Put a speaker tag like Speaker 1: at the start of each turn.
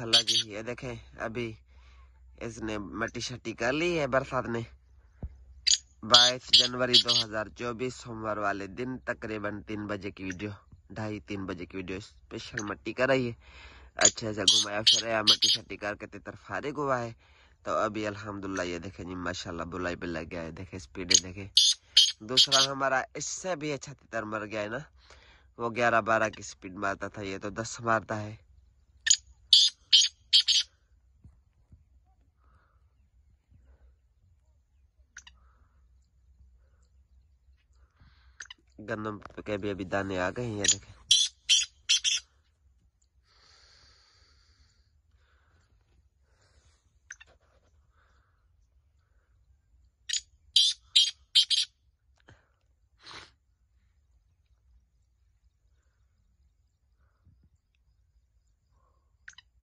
Speaker 1: अच्छा जी ये देखे अभी इसने मट्टी शट्टी कर ली है बरसात ने 22 जनवरी 2024 सोमवार वाले दिन तकरीबन तीन बजे की वीडियो ढाई तीन बजे की वीडियो स्पेशल मट्टी कर रही है अच्छे से घुमाया फिराया मट्टी शट्टी करके तितर फारिग हुआ है तो अभी अल्हम्दुलिल्लाह ये देखे जी माशाला बुलाई पे गया है देखे स्पीड देखे दूसरा हमारा इससे भी अच्छा तितर मर गया है ना वो ग्यारह बारह की स्पीड मारता था ये तो दस मारता है गंदम के भी अभी दाने आ गए हैं ये देखें